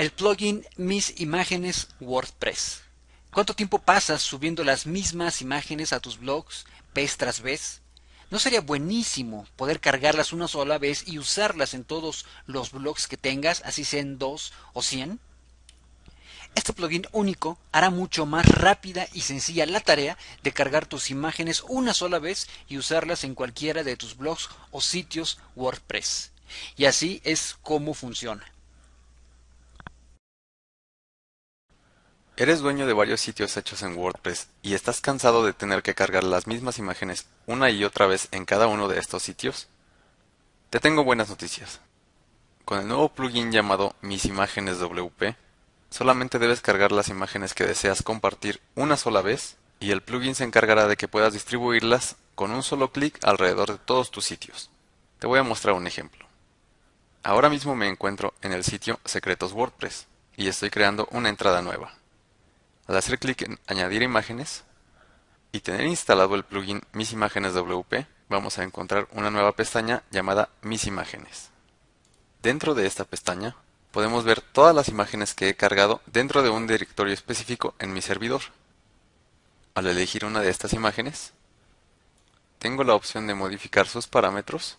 el plugin Mis Imágenes WordPress. ¿Cuánto tiempo pasas subiendo las mismas imágenes a tus blogs vez tras vez? ¿No sería buenísimo poder cargarlas una sola vez y usarlas en todos los blogs que tengas, así sean dos o cien? Este plugin único hará mucho más rápida y sencilla la tarea de cargar tus imágenes una sola vez y usarlas en cualquiera de tus blogs o sitios WordPress. Y así es como funciona. ¿Eres dueño de varios sitios hechos en WordPress y estás cansado de tener que cargar las mismas imágenes una y otra vez en cada uno de estos sitios? Te tengo buenas noticias. Con el nuevo plugin llamado Mis Imágenes WP, solamente debes cargar las imágenes que deseas compartir una sola vez y el plugin se encargará de que puedas distribuirlas con un solo clic alrededor de todos tus sitios. Te voy a mostrar un ejemplo. Ahora mismo me encuentro en el sitio Secretos WordPress y estoy creando una entrada nueva. Al hacer clic en Añadir imágenes y tener instalado el plugin Mis imágenes WP, vamos a encontrar una nueva pestaña llamada Mis imágenes. Dentro de esta pestaña podemos ver todas las imágenes que he cargado dentro de un directorio específico en mi servidor. Al elegir una de estas imágenes, tengo la opción de modificar sus parámetros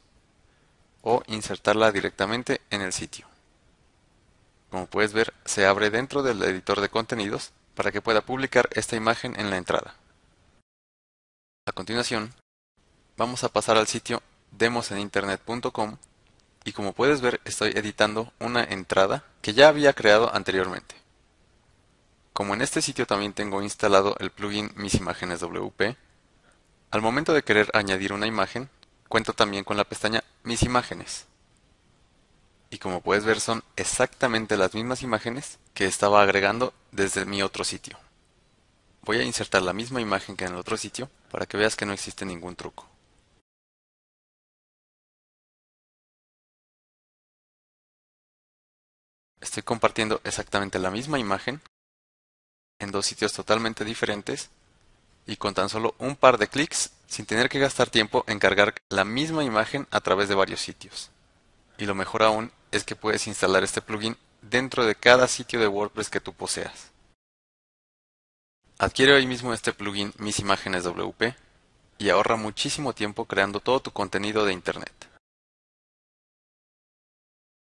o insertarla directamente en el sitio. Como puedes ver, se abre dentro del editor de contenidos para que pueda publicar esta imagen en la entrada. A continuación, vamos a pasar al sitio demoseninternet.com y como puedes ver estoy editando una entrada que ya había creado anteriormente. Como en este sitio también tengo instalado el plugin Mis Imágenes WP, al momento de querer añadir una imagen, cuento también con la pestaña Mis Imágenes como puedes ver son exactamente las mismas imágenes que estaba agregando desde mi otro sitio. Voy a insertar la misma imagen que en el otro sitio para que veas que no existe ningún truco. Estoy compartiendo exactamente la misma imagen en dos sitios totalmente diferentes y con tan solo un par de clics sin tener que gastar tiempo en cargar la misma imagen a través de varios sitios. Y lo mejor aún es que puedes instalar este plugin dentro de cada sitio de WordPress que tú poseas. Adquiere hoy mismo este plugin Mis Imágenes WP y ahorra muchísimo tiempo creando todo tu contenido de Internet.